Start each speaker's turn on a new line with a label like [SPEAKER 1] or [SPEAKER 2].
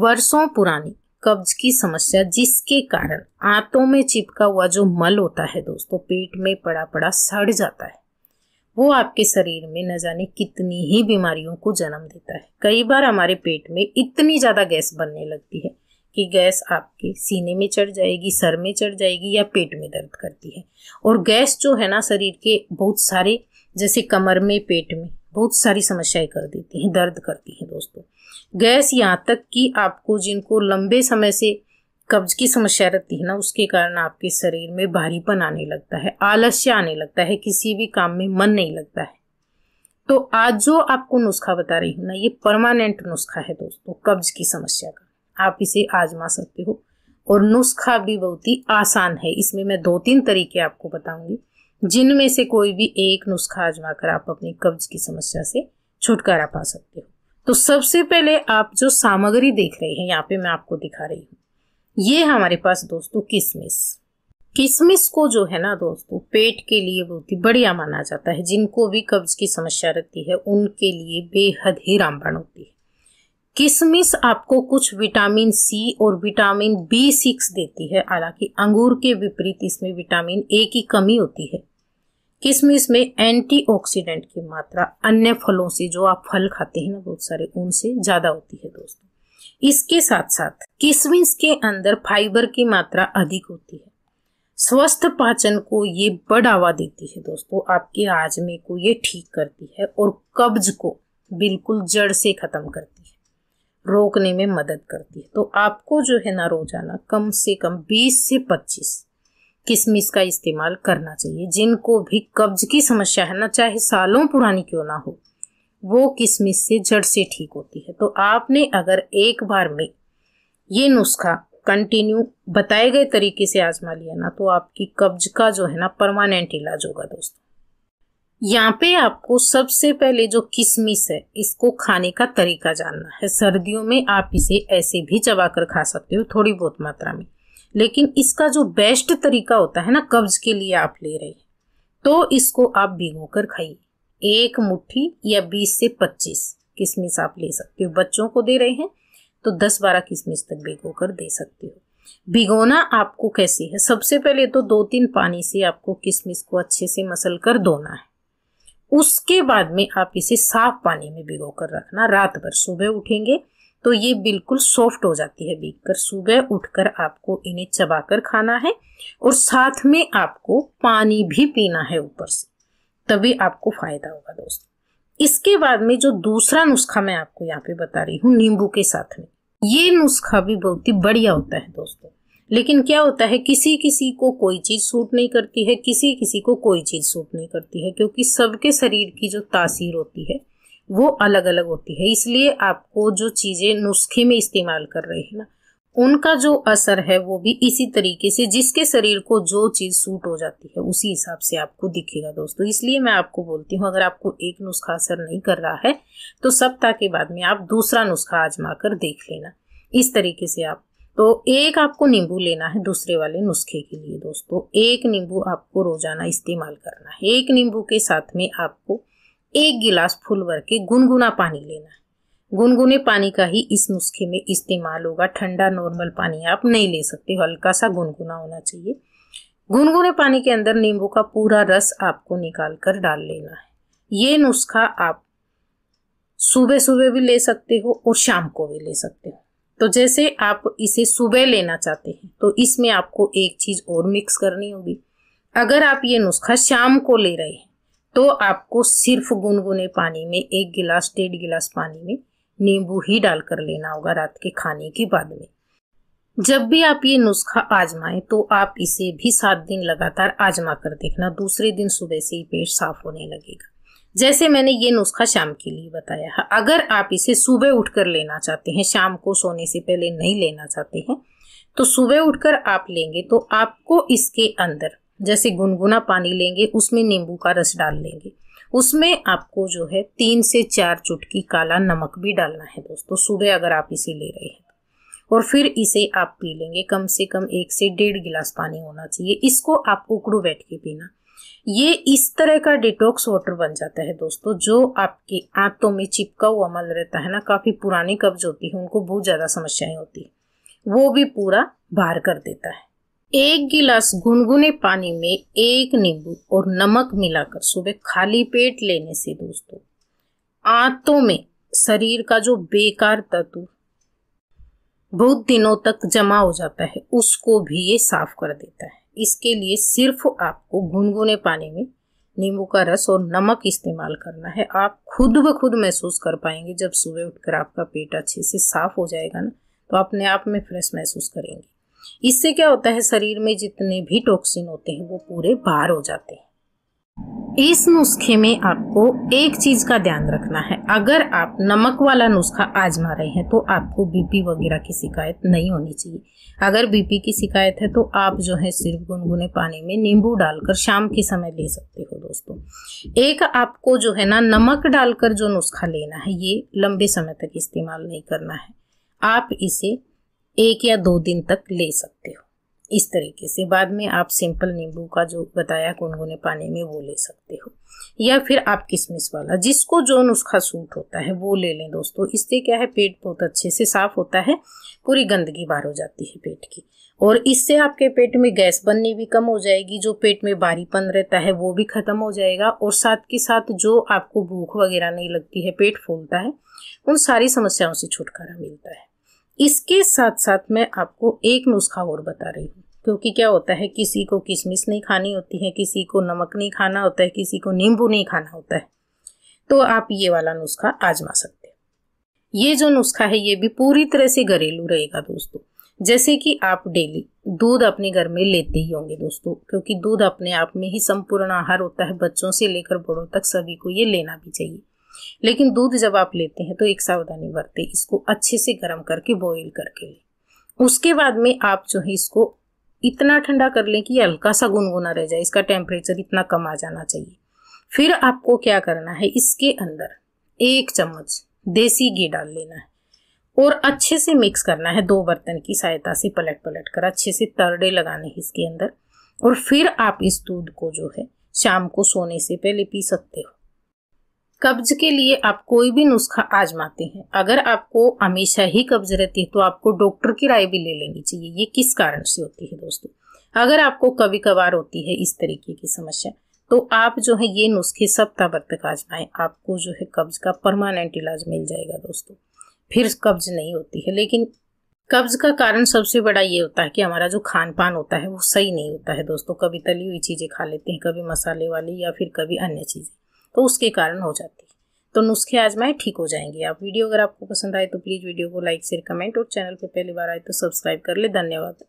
[SPEAKER 1] वर्षों पुरानी कब्ज की समस्या जिसके कारण आंतों में चिपका हुआ जो मल होता है दोस्तों पेट में पड़ा पड़ा सड़ जाता है वो आपके शरीर में न जाने कितनी ही बीमारियों को जन्म देता है कई बार हमारे पेट में इतनी ज़्यादा गैस बनने लगती है कि गैस आपके सीने में चढ़ जाएगी सर में चढ़ जाएगी या पेट में दर्द करती है और गैस जो है ना शरीर के बहुत सारे जैसे कमर में पेट में बहुत सारी समस्याएं कर देती हैं दर्द करती हैं दोस्तों गैस यहाँ तक कि आपको जिनको लंबे समय से कब्ज की समस्या रहती है ना उसके कारण आपके शरीर में भारीपन आने लगता है आलस्य आने लगता है किसी भी काम में मन नहीं लगता है तो आज जो आपको नुस्खा बता रही हूँ ना ये परमानेंट नुस्खा है दोस्तों कब्ज की समस्या का आप इसे आजमा सकते हो और नुस्खा भी बहुत ही आसान है इसमें मैं दो तीन तरीके आपको बताऊंगी जिनमें से कोई भी एक नुस्खा आजमा कर आप अपनी कब्ज की समस्या से छुटकारा पा सकते हो तो सबसे पहले आप जो सामग्री देख रहे हैं यहाँ पे मैं आपको दिखा रही हूँ ये हमारे पास दोस्तों किसमिस किसमिस को जो है ना दोस्तों पेट के लिए बहुत ही बढ़िया माना जाता है जिनको भी कब्ज की समस्या रहती है उनके लिए बेहद ही रामबाण होती है किसमिस आपको कुछ विटामिन सी और विटामिन बी सिक्स देती है हालांकि अंगूर के विपरीत इसमें विटामिन ए की कमी होती है किसमिस में एंटीऑक्सीडेंट की मात्रा अन्य फलों से जो आप फल खाते हैं ना बहुत सारे उनसे ज्यादा होती है दोस्तों इसके साथ साथ किशमिश के अंदर फाइबर की मात्रा अधिक होती है स्वस्थ पाचन को ये बढ़ावा देती है दोस्तों आपके हाजमे को ये ठीक करती है और कब्ज को बिल्कुल जड़ से खत्म करती है रोकने में मदद करती है तो आपको जो है ना रोजाना कम से कम 20 से पच्चीस किसमिस का इस्तेमाल करना चाहिए जिनको भी कब्ज की समस्या है ना चाहे सालों पुरानी क्यों ना हो वो किसमिस से जड़ से ठीक होती है तो आपने अगर एक बार में ये नुस्खा कंटिन्यू बताए गए तरीके से आजमा लिया ना तो आपकी कब्ज का जो है ना परमानेंट इलाज होगा दोस्तों यहाँ पे आपको सबसे पहले जो किसमिस है इसको खाने का तरीका जानना है सर्दियों में आप इसे ऐसे भी कर खा सकते हो थोड़ी बहुत मात्रा में लेकिन इसका जो बेस्ट तरीका होता है ना कब्ज के लिए आप ले रहे हैं तो इसको आप भिगो कर खाइए एक मुट्ठी या 20 से 25 किशमिश आप ले सकते हो बच्चों को दे रहे हैं तो 10-12 किशमिश तक भिगो कर दे सकते हो भिगोना आपको कैसे है सबसे पहले तो दो तीन पानी से आपको किशमिश को अच्छे से मसल कर धोना है उसके बाद में आप इसे साफ पानी में भिगो कर रखना रात भर सुबह उठेंगे तो ये बिल्कुल सॉफ्ट हो जाती है बीक कर सुबह उठकर आपको इन्हें चबाकर खाना है और साथ में आपको पानी भी पीना है ऊपर से तभी आपको फायदा होगा दोस्तों इसके बाद में जो दूसरा नुस्खा मैं आपको यहाँ पे बता रही हूँ नींबू के साथ में ये नुस्खा भी बहुत ही बढ़िया होता है दोस्तों लेकिन क्या होता है किसी किसी को कोई चीज़ सूट नहीं करती है किसी किसी को कोई चीज़ सूट नहीं करती है क्योंकि सबके शरीर की जो तासीर होती है वो अलग अलग होती है इसलिए आपको जो चीज़ें नुस्खे में इस्तेमाल कर रहे हैं ना उनका जो असर है वो भी इसी तरीके से जिसके शरीर को जो चीज़ सूट हो जाती है उसी हिसाब से आपको दिखेगा दोस्तों इसलिए मैं आपको बोलती हूँ अगर आपको एक नुस्खा असर नहीं कर रहा है तो सप्ताह के बाद में आप दूसरा नुस्खा आजमा कर देख लेना इस तरीके से आप तो एक आपको नींबू लेना है दूसरे वाले नुस्खे के लिए दोस्तों एक नींबू आपको रोजाना इस्तेमाल करना है एक नींबू के साथ में आपको एक गिलास फूल भर के गुनगुना पानी लेना गुनगुने पानी का ही इस नुस्खे में इस्तेमाल होगा ठंडा नॉर्मल पानी आप नहीं ले सकते हल्का सा गुनगुना होना चाहिए गुनगुने पानी के अंदर नींबू का पूरा रस आपको निकाल कर डाल लेना है ये नुस्खा आप सुबह सुबह भी ले सकते हो और शाम को भी ले सकते हो तो जैसे आप इसे सुबह लेना चाहते हैं तो इसमें आपको एक चीज़ और मिक्स करनी होगी अगर आप ये नुस्खा शाम को ले रहे हैं तो आपको सिर्फ गुनगुने पानी में एक गिलास डेढ़ गिलास पानी में नींबू ही डालकर लेना होगा रात के खाने के बाद में जब भी आप ये नुस्खा आजमाएं तो आप इसे भी सात दिन लगातार आजमा कर देखना दूसरे दिन सुबह से ही पेट साफ होने लगेगा जैसे मैंने ये नुस्खा शाम के लिए बताया है अगर आप इसे सुबह उठकर लेना चाहते हैं शाम को सोने से पहले नहीं लेना चाहते हैं तो सुबह उठकर आप लेंगे तो आपको इसके अंदर जैसे गुनगुना पानी लेंगे उसमें नींबू का रस डाल लेंगे उसमें आपको जो है तीन से चार चुटकी काला नमक भी डालना है दोस्तों सुबह अगर आप इसे ले रहे हैं और फिर इसे आप पी लेंगे कम से कम एक से डेढ़ गिलास पानी होना चाहिए इसको आप उकड़ू बैठ के पीना ये इस तरह का डिटॉक्स वाटर बन जाता है दोस्तों जो आपके आंतों में चिपका हुआ मल रहता है ना काफ़ी पुरानी कब्ज होती है उनको बहुत ज़्यादा समस्याएं होती है वो भी पूरा बाहर कर देता है एक गिलास गुनगुने पानी में एक नींबू और नमक मिलाकर सुबह खाली पेट लेने से दोस्तों आंतों में शरीर का जो बेकार तत्व बहुत दिनों तक जमा हो जाता है उसको भी ये साफ कर देता है इसके लिए सिर्फ आपको गुनगुने पानी में नींबू का रस और नमक इस्तेमाल करना है आप खुद ब खुद महसूस कर पाएंगे जब सुबह उठकर आपका पेट अच्छे से साफ हो जाएगा ना तो अपने आप में फ्रेश महसूस करेंगे इससे क्या होता है शरीर में जितने भी टॉक्सिन होते हैं वो पूरे बाहर हो जाते हैं इस नुस्खे में आपको एक चीज का ध्यान रखना है अगर आप नमक वाला नुस्खा आजमा रहे हैं तो आपको बीपी वगैरह की शिकायत नहीं होनी चाहिए अगर बीपी की शिकायत है तो आप जो है सिर्फ गुनगुने पानी में नींबू डालकर शाम के समय ले सकते हो दोस्तों एक आपको जो है ना नमक डालकर जो नुस्खा लेना है ये लंबे समय तक इस्तेमाल नहीं करना है आप इसे एक या दो दिन तक ले सकते हो इस तरीके से बाद में आप सिंपल नींबू का जो बताया गुनगुने पानी में वो ले सकते हो या फिर आप किशमिश वाला जिसको जो नुस्खा सूट होता है वो ले लें दोस्तों इससे क्या है पेट बहुत अच्छे से साफ होता है पूरी गंदगी बाहर हो जाती है पेट की और इससे आपके पेट में गैस बननी भी कम हो जाएगी जो पेट में बारीपन रहता है वो भी ख़त्म हो जाएगा और साथ के साथ जो आपको भूख वगैरह नहीं लगती है पेट फूलता है उन सारी समस्याओं से छुटकारा मिलता है इसके साथ साथ मैं आपको एक नुस्खा और बता रही हूँ क्योंकि क्या होता है किसी को किशमिश नहीं खानी होती है किसी को नमक नहीं खाना होता है किसी को नींबू नहीं खाना होता है तो आप ये वाला नुस्खा आजमा सकते हैं ये जो नुस्खा है ये भी पूरी तरह से घरेलू रहेगा दोस्तों जैसे कि आप डेली दूध अपने घर में लेते ही होंगे दोस्तों क्योंकि दूध अपने आप में ही संपूर्ण आहार होता है बच्चों से लेकर बड़ों तक सभी को ये लेना भी चाहिए लेकिन दूध जब आप लेते हैं तो एक सावधानी बरते इसको अच्छे से गर्म करके बॉईल करके लें उसके बाद में आप जो है इसको इतना ठंडा कर लें कि हल्का सा गुनगुना रह जाए इसका टेम्परेचर इतना कम आ जाना चाहिए फिर आपको क्या करना है इसके अंदर एक चम्मच देसी घी डाल लेना है और अच्छे से मिक्स करना है दो बर्तन की सहायता से पलट पलट कर अच्छे से तरडे लगाने हैं इसके अंदर और फिर आप इस दूध को जो है शाम को सोने से पहले पी सकते हो कब्ज के लिए आप कोई भी नुस्खा आजमाते हैं अगर आपको हमेशा ही कब्ज रहती है तो आपको डॉक्टर की राय भी ले लेनी चाहिए ये किस कारण से होती है दोस्तों अगर आपको कभी कभार होती है इस तरीके की समस्या तो आप जो है ये नुस्खे सप्ताह भर तक आजमाएं आपको जो है कब्ज का परमानेंट इलाज मिल जाएगा दोस्तों फिर कब्ज नहीं होती है लेकिन कब्ज का कारण सबसे बड़ा ये होता है कि हमारा जो खान पान होता है वो सही नहीं होता है दोस्तों कभी तली हुई चीज़ें खा लेते हैं कभी मसाले वाली या फिर कभी अन्य चीज़ें तो उसके कारण हो जाती है तो नुस्खे आजमाए ठीक हो जाएंगे आप वीडियो अगर आपको पसंद आए तो प्लीज़ वीडियो को लाइक शेयर कमेंट और चैनल पर पहली बार आए तो सब्सक्राइब कर ले धन्यवाद